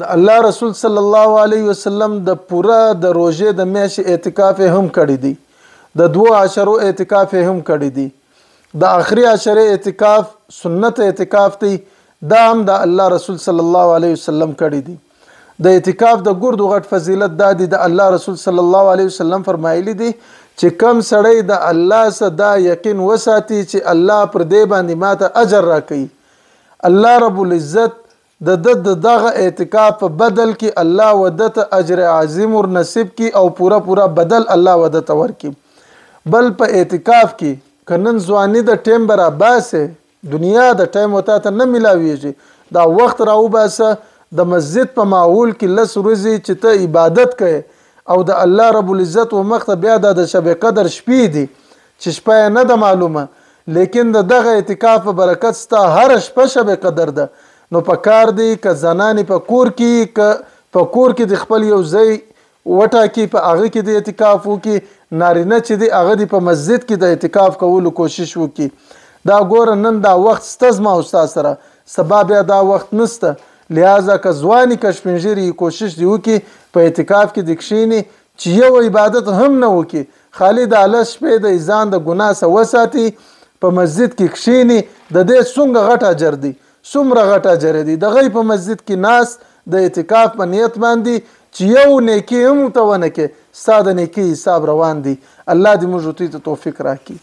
د الله رسول صلی الله علیه وسلم د پوره د روزه د میاشې اعتکاف هم کړی دی د دوه عشرو اعتکاف هم کړی دی د آخري عشره اعتکاف سنت اعتکاف دی دا هم د الله رسول صلی الله علیه وسلم کړی دی د اعتکاف د ګرد غټ فضیلت دا دی د الله رسول صلی الله علیه وسلم فرمایلی دی چې کم سړی د الله سره دا یقین وساتي چې الله پر دې باندې ماته اجر راکړي الله رب العزت د د دغه اعتکاف په بدل کې الله ودته اجر عظیم ور نصیب کی او پورا پورا بدل الله ودته ورکی بل په اعتکاف کې کنن ځواني د ټیم برابر دنیا د ټیم وته ته نه ملاویږي دا وخت راو باسه د مسجد په معول کې لس ورځې چې ته عبادت کړي او د الله رب العزت و مخته بیا د شب قدر شپې دي چې شپه نه د معلومه لیکن د دغه اعتکاف برکت ستا هر شپه شب قدر ده نو په کار دی ک زنان په کور کې ک په کور کې د خپل یو ځای وټا کې په هغه کې د اعتکاف وکي نارینه چې دی هغه دی په مسجد کې د اعتکاف کولو کوشش وکي دا ګور نن دا وخت ستزما استاد سره سبب دا وخت نسته لہذا که ځواني کشمنجری کوشش دی وکي په اعتکاف کې د کښینی چې یو عبادت هم نه وکي خالی د الش په د ایزان د ګناه سره وساتي په مسجد کې کښینی د دې څنګه غټه اجر دی څومره غټه جره دي د غي په مسجد کې ناس د اعتکاف په نیت باندې چې یو نیکی هم توونه کې ساده نیکی حساب روان دي الله دې موږ ته توفیق راکړي